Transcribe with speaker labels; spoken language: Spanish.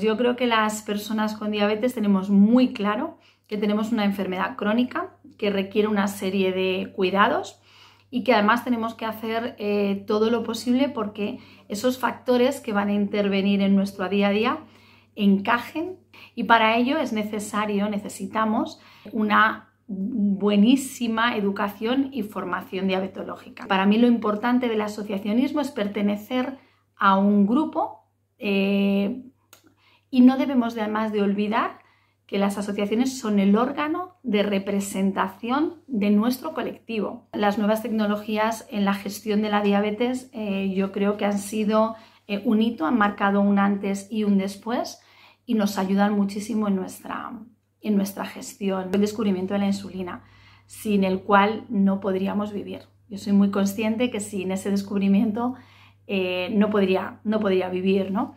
Speaker 1: Yo creo que las personas con diabetes
Speaker 2: tenemos muy claro que tenemos una enfermedad crónica que requiere una serie de cuidados y que además tenemos que hacer eh, todo lo posible porque esos factores que van a intervenir en nuestro día a día encajen y para ello es necesario, necesitamos una buenísima educación y formación diabetológica. Para mí lo importante del asociacionismo es pertenecer a un grupo eh, y no debemos además de olvidar que las asociaciones son el órgano de representación de nuestro colectivo. Las nuevas tecnologías en la gestión de la diabetes eh, yo creo que han sido eh, un hito, han marcado un antes y un después y nos ayudan muchísimo en nuestra, gestión. El descubrimiento de la insulina, sin el cual no podríamos vivir. Yo soy muy consciente que sin ese descubrimiento eh, no,
Speaker 1: podría, no podría vivir, ¿no?